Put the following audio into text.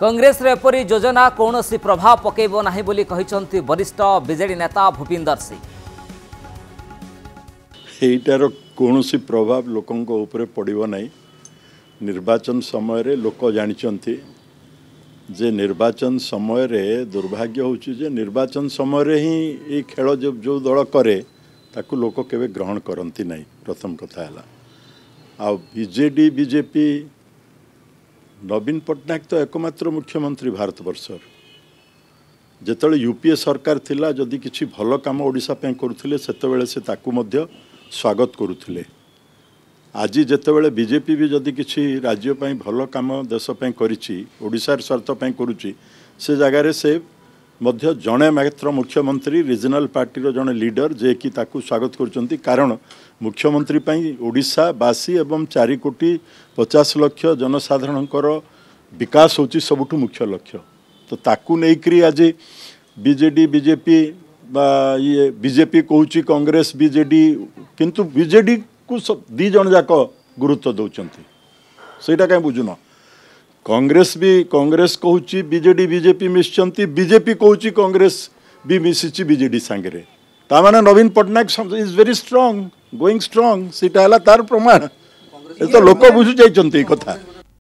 କଂଗ୍ରେସର ଏପରି ଯୋଜନା କୌଣସି ପ୍ରଭାବ ପକାଇବ ନାହିଁ ବୋଲି କହିଛନ୍ତି ବରିଷ୍ଠ ବିଜେଡି ନେତା ଭୂପିନ୍ଦର ସିଂ ଏଇଟାର କୌଣସି ପ୍ରଭାବ ଲୋକଙ୍କ ଉପରେ ପଡ଼ିବ ନାହିଁ ନିର୍ବାଚନ ସମୟରେ ଲୋକ ଜାଣିଛନ୍ତି ଯେ ନିର୍ବାଚନ ସମୟରେ ଦୁର୍ଭାଗ୍ୟ ହେଉଛି ଯେ ନିର୍ବାଚନ ସମୟରେ ହିଁ ଏଇ ଖେଳ ଯେଉଁ ଦଳ କରେ ତାକୁ ଲୋକ କେବେ ଗ୍ରହଣ କରନ୍ତି ନାହିଁ ପ୍ରଥମ କଥା ହେଲା ଆଉ ବିଜେଡ଼ି ବିଜେପି ନବୀନ ପଟ୍ଟନାୟକ ତ ଏକମାତ୍ର ମୁଖ୍ୟମନ୍ତ୍ରୀ ଭାରତବର୍ଷର ଯେତେବେଳେ ୟୁପିଏ ସରକାର ଥିଲା ଯଦି କିଛି ଭଲ କାମ ଓଡ଼ିଶା ପାଇଁ କରୁଥିଲେ ସେତେବେଳେ ସେ ତାକୁ ମଧ୍ୟ ସ୍ୱାଗତ କରୁଥିଲେ ଆଜି ଯେତେବେଳେ ବିଜେପି ବି ଯଦି କିଛି ରାଜ୍ୟ ପାଇଁ ଭଲ କାମ ଦେଶ ପାଇଁ କରିଛି ଓଡ଼ିଶାର ସ୍ୱାର୍ଥ ପାଇଁ କରୁଛି ସେ ଜାଗାରେ ସେ ମଧ୍ୟ ଜଣେ ମାତ୍ର ମୁଖ୍ୟମନ୍ତ୍ରୀ ରିଜନାଲ୍ ପାର୍ଟିର ଜଣେ ଲିଡର ଯିଏକି ତାକୁ ସ୍ୱାଗତ କରୁଛନ୍ତି କାରଣ ମୁଖ୍ୟମନ୍ତ୍ରୀ ପାଇଁ ଓଡ଼ିଶାବାସୀ ଏବଂ ଚାରି କୋଟି ପଚାଶ ଲକ୍ଷ ଜନସାଧାରଣଙ୍କର ବିକାଶ ହେଉଛି ସବୁଠୁ ମୁଖ୍ୟ ଲକ୍ଷ୍ୟ ତ ତାକୁ ନେଇକରି ଆଜି ବିଜେଡ଼ି ବିଜେପି বা ইয়ে বিজেপি কৌচি কংগ্রেস বিজেডি কিন্তু বিজেডি কু দুই জন যাক গুরুত্ব দৌঁচ সেইটা কাই বুঝুন কংগ্রেস বি কংগ্রেস কହୁଛି বিজেডি বিজেপি মিশিଛନ୍ତି বিজেপি କହୁଛି কংগ্রেস বি মিশিଛି বিজেডি ସାଙ୍ଗରେ ତା ମାନେ ନବୀନ Patnaik is very strong going strong ସେଇଟା ହେଲା ତାର ପ୍ରମାଣ ଏ ତ ଲୋକ ବୁଝୁଯାଇଛନ୍ତି କଥା